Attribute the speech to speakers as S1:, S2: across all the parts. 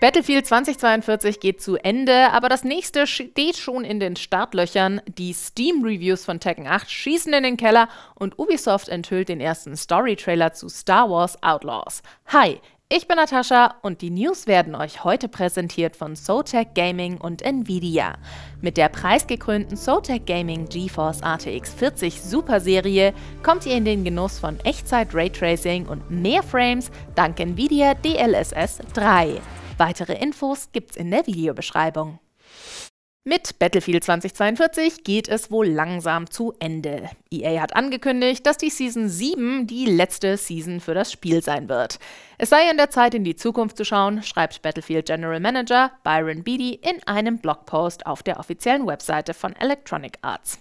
S1: Battlefield 2042 geht zu Ende, aber das nächste steht schon in den Startlöchern. Die Steam-Reviews von Tekken 8 schießen in den Keller und Ubisoft enthüllt den ersten Story-Trailer zu Star Wars Outlaws. Hi, ich bin Natascha und die News werden euch heute präsentiert von Zotac Gaming und Nvidia. Mit der preisgekrönten Zotac Gaming GeForce RTX 40 Superserie kommt ihr in den Genuss von Echtzeit Raytracing und mehr Frames dank Nvidia DLSS 3. Weitere Infos gibt's in der Videobeschreibung. Mit Battlefield 2042 geht es wohl langsam zu Ende. EA hat angekündigt, dass die Season 7 die letzte Season für das Spiel sein wird. Es sei an der Zeit, in die Zukunft zu schauen, schreibt Battlefield General Manager Byron Beatty in einem Blogpost auf der offiziellen Webseite von Electronic Arts.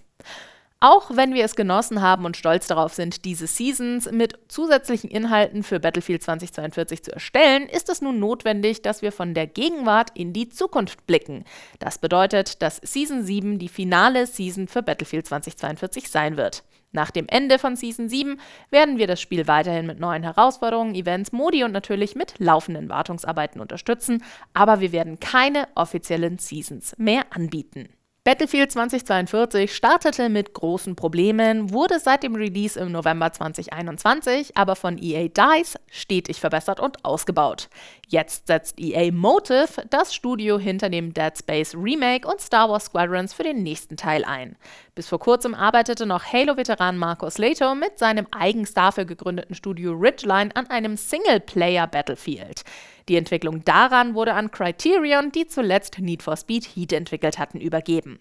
S1: Auch wenn wir es genossen haben und stolz darauf sind, diese Seasons mit zusätzlichen Inhalten für Battlefield 2042 zu erstellen, ist es nun notwendig, dass wir von der Gegenwart in die Zukunft blicken. Das bedeutet, dass Season 7 die finale Season für Battlefield 2042 sein wird. Nach dem Ende von Season 7 werden wir das Spiel weiterhin mit neuen Herausforderungen, Events, Modi und natürlich mit laufenden Wartungsarbeiten unterstützen, aber wir werden keine offiziellen Seasons mehr anbieten. Battlefield 2042 startete mit großen Problemen, wurde seit dem Release im November 2021 aber von EA Dice stetig verbessert und ausgebaut. Jetzt setzt EA Motive, das Studio hinter dem Dead Space Remake und Star Wars Squadrons, für den nächsten Teil ein. Bis vor kurzem arbeitete noch Halo-Veteran Marcus Leto mit seinem eigens dafür gegründeten Studio Ridgeline an einem Singleplayer-Battlefield. Die Entwicklung daran wurde an Criterion, die zuletzt Need for Speed Heat entwickelt hatten, übergeben.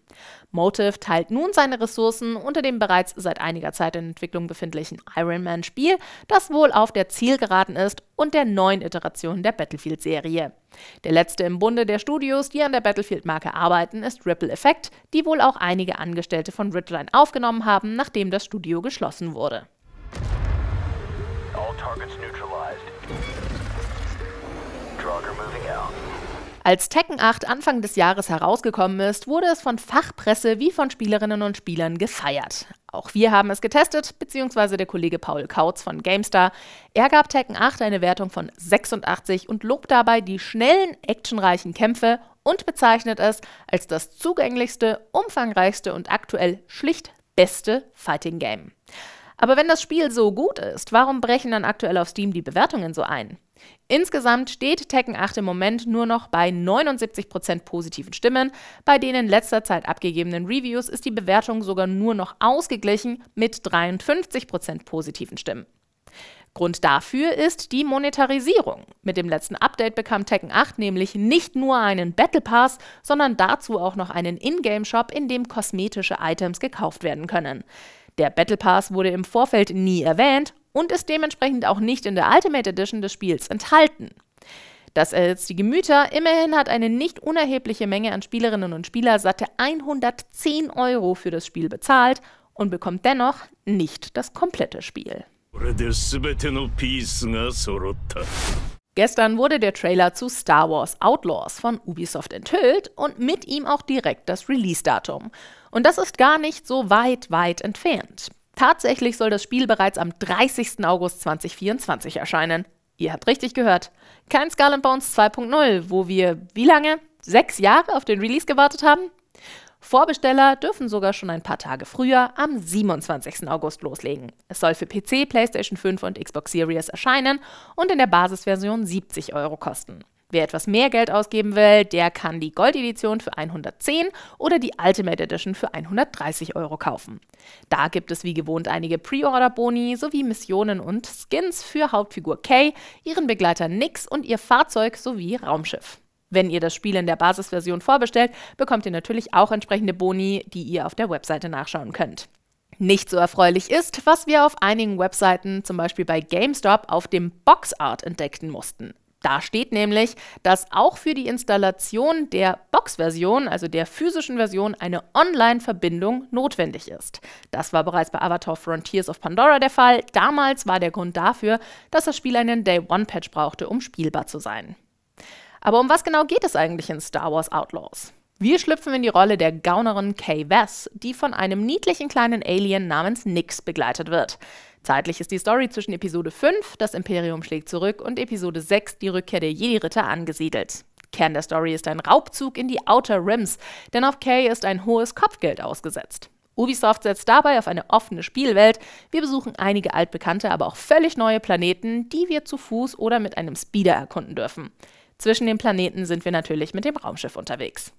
S1: Motive teilt nun seine Ressourcen unter dem bereits seit einiger Zeit in Entwicklung befindlichen Iron Man Spiel, das wohl auf der Zielgeraden ist und der neuen Iteration der Battlefield-Serie. Der letzte im Bunde der Studios, die an der Battlefield-Marke arbeiten, ist Ripple Effect, die wohl auch einige Angestellte von Ridgeline aufgenommen haben, nachdem das Studio geschlossen wurde. All targets neutralized. Als Tekken 8 Anfang des Jahres herausgekommen ist, wurde es von Fachpresse wie von Spielerinnen und Spielern gefeiert. Auch wir haben es getestet, beziehungsweise der Kollege Paul Kautz von GameStar. Er gab Tekken 8 eine Wertung von 86 und lobt dabei die schnellen, actionreichen Kämpfe und bezeichnet es als das zugänglichste, umfangreichste und aktuell schlicht beste Fighting Game. Aber wenn das Spiel so gut ist, warum brechen dann aktuell auf Steam die Bewertungen so ein? Insgesamt steht Tekken 8 im Moment nur noch bei 79% positiven Stimmen. Bei den in letzter Zeit abgegebenen Reviews ist die Bewertung sogar nur noch ausgeglichen mit 53% positiven Stimmen. Grund dafür ist die Monetarisierung. Mit dem letzten Update bekam Tekken 8 nämlich nicht nur einen Battle Pass, sondern dazu auch noch einen Ingame-Shop, in dem kosmetische Items gekauft werden können. Der Battle Pass wurde im Vorfeld nie erwähnt und ist dementsprechend auch nicht in der Ultimate Edition des Spiels enthalten. Das erhitzt die Gemüter. Immerhin hat eine nicht unerhebliche Menge an Spielerinnen und Spielern satte 110 Euro für das Spiel bezahlt und bekommt dennoch nicht das komplette Spiel. Gestern wurde der Trailer zu Star Wars Outlaws von Ubisoft enthüllt und mit ihm auch direkt das Release-Datum. Und das ist gar nicht so weit, weit entfernt. Tatsächlich soll das Spiel bereits am 30. August 2024 erscheinen. Ihr habt richtig gehört. Kein Skull Bones 2.0, wo wir wie lange? Sechs Jahre auf den Release gewartet haben? Vorbesteller dürfen sogar schon ein paar Tage früher am 27. August loslegen. Es soll für PC, PlayStation 5 und Xbox Series erscheinen und in der Basisversion 70 Euro kosten. Wer etwas mehr Geld ausgeben will, der kann die Gold-Edition für 110 oder die Ultimate Edition für 130 Euro kaufen. Da gibt es wie gewohnt einige Pre-Order-Boni sowie Missionen und Skins für Hauptfigur Kay, ihren Begleiter Nix und ihr Fahrzeug sowie Raumschiff. Wenn ihr das Spiel in der Basisversion vorbestellt, bekommt ihr natürlich auch entsprechende Boni, die ihr auf der Webseite nachschauen könnt. Nicht so erfreulich ist, was wir auf einigen Webseiten, zum Beispiel bei GameStop, auf dem Boxart entdeckten mussten. Da steht nämlich, dass auch für die Installation der Box-Version, also der physischen Version, eine Online-Verbindung notwendig ist. Das war bereits bei Avatar Frontiers of Pandora der Fall. Damals war der Grund dafür, dass das Spiel einen Day-One-Patch brauchte, um spielbar zu sein. Aber um was genau geht es eigentlich in Star Wars Outlaws? Wir schlüpfen in die Rolle der Gaunerin Kay Vess, die von einem niedlichen kleinen Alien namens Nix begleitet wird. Zeitlich ist die Story zwischen Episode 5, das Imperium schlägt zurück, und Episode 6, die Rückkehr der Jedi-Ritter, angesiedelt. Kern der Story ist ein Raubzug in die Outer Rims, denn auf Kay ist ein hohes Kopfgeld ausgesetzt. Ubisoft setzt dabei auf eine offene Spielwelt. Wir besuchen einige altbekannte, aber auch völlig neue Planeten, die wir zu Fuß oder mit einem Speeder erkunden dürfen. Zwischen den Planeten sind wir natürlich mit dem Raumschiff unterwegs.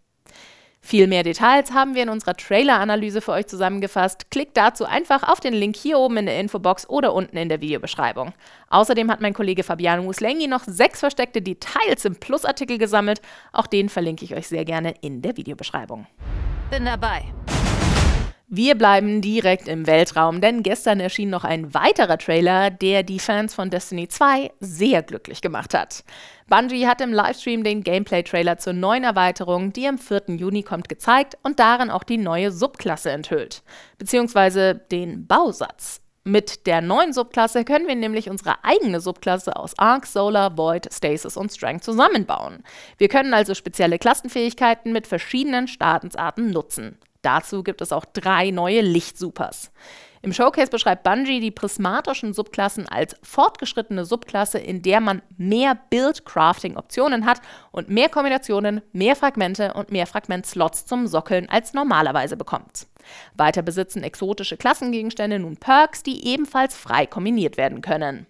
S1: Viel mehr Details haben wir in unserer Trailer-Analyse für euch zusammengefasst. Klickt dazu einfach auf den Link hier oben in der Infobox oder unten in der Videobeschreibung. Außerdem hat mein Kollege Fabian Muslengi noch sechs versteckte Details im Plus-Artikel gesammelt. Auch den verlinke ich euch sehr gerne in der Videobeschreibung. Bin dabei. Wir bleiben direkt im Weltraum, denn gestern erschien noch ein weiterer Trailer, der die Fans von Destiny 2 sehr glücklich gemacht hat. Bungie hat im Livestream den Gameplay-Trailer zur neuen Erweiterung, die am 4. Juni kommt, gezeigt und darin auch die neue Subklasse enthüllt, beziehungsweise den Bausatz. Mit der neuen Subklasse können wir nämlich unsere eigene Subklasse aus Arc, Solar, Void, Stasis und Strength zusammenbauen. Wir können also spezielle Klassenfähigkeiten mit verschiedenen Statensarten nutzen. Dazu gibt es auch drei neue Lichtsupers. Im Showcase beschreibt Bungie die prismatischen Subklassen als fortgeschrittene Subklasse, in der man mehr Build-Crafting-Optionen hat und mehr Kombinationen, mehr Fragmente und mehr Fragmentslots zum Sockeln als normalerweise bekommt. Weiter besitzen exotische Klassengegenstände nun Perks, die ebenfalls frei kombiniert werden können.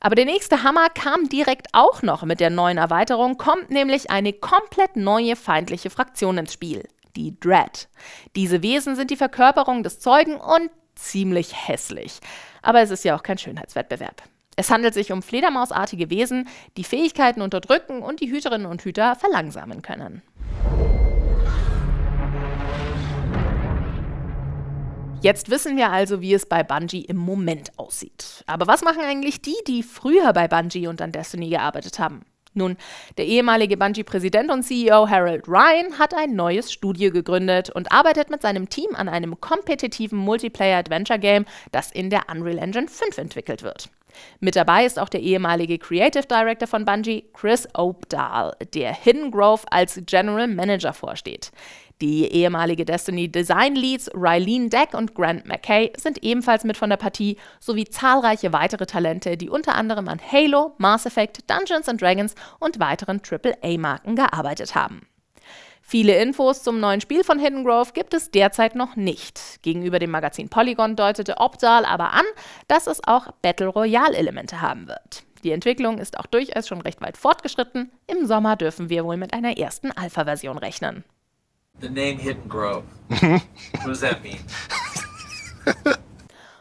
S1: Aber der nächste Hammer kam direkt auch noch mit der neuen Erweiterung, kommt nämlich eine komplett neue feindliche Fraktion ins Spiel die Dread. Diese Wesen sind die Verkörperung des Zeugen und ziemlich hässlich. Aber es ist ja auch kein Schönheitswettbewerb. Es handelt sich um fledermausartige Wesen, die Fähigkeiten unterdrücken und die Hüterinnen und Hüter verlangsamen können. Jetzt wissen wir also, wie es bei Bungie im Moment aussieht. Aber was machen eigentlich die, die früher bei Bungie und an Destiny gearbeitet haben? Nun, der ehemalige bungie präsident und CEO Harold Ryan hat ein neues Studio gegründet und arbeitet mit seinem Team an einem kompetitiven Multiplayer-Adventure-Game, das in der Unreal Engine 5 entwickelt wird. Mit dabei ist auch der ehemalige Creative Director von Bungie, Chris Obdahl, der Hidden Grove als General Manager vorsteht. Die ehemalige Destiny Design Leads Rylene Deck und Grant McKay sind ebenfalls mit von der Partie, sowie zahlreiche weitere Talente, die unter anderem an Halo, Mass Effect, Dungeons Dragons und weiteren AAA-Marken gearbeitet haben. Viele Infos zum neuen Spiel von Hidden Grove gibt es derzeit noch nicht. Gegenüber dem Magazin Polygon deutete Opdal aber an, dass es auch Battle Royale-Elemente haben wird. Die Entwicklung ist auch durchaus schon recht weit fortgeschritten. Im Sommer dürfen wir wohl mit einer ersten Alpha-Version rechnen. The name Hidden Grove. What does that mean?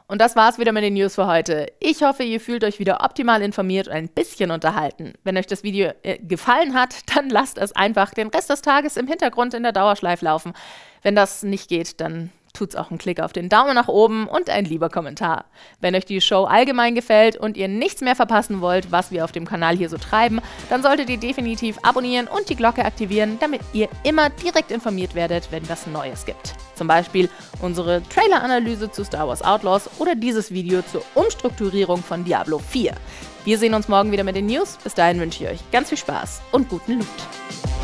S1: Und das war's wieder mit den News für heute. Ich hoffe, ihr fühlt euch wieder optimal informiert und ein bisschen unterhalten. Wenn euch das Video äh, gefallen hat, dann lasst es einfach den Rest des Tages im Hintergrund in der Dauerschleife laufen. Wenn das nicht geht, dann tut's auch ein Klick auf den Daumen nach oben und ein lieber Kommentar. Wenn euch die Show allgemein gefällt und ihr nichts mehr verpassen wollt, was wir auf dem Kanal hier so treiben, dann solltet ihr definitiv abonnieren und die Glocke aktivieren, damit ihr immer direkt informiert werdet, wenn was Neues gibt. Zum Beispiel unsere Trailer-Analyse zu Star Wars Outlaws oder dieses Video zur Umstrukturierung von Diablo 4. Wir sehen uns morgen wieder mit den News. Bis dahin wünsche ich euch ganz viel Spaß und guten Loot.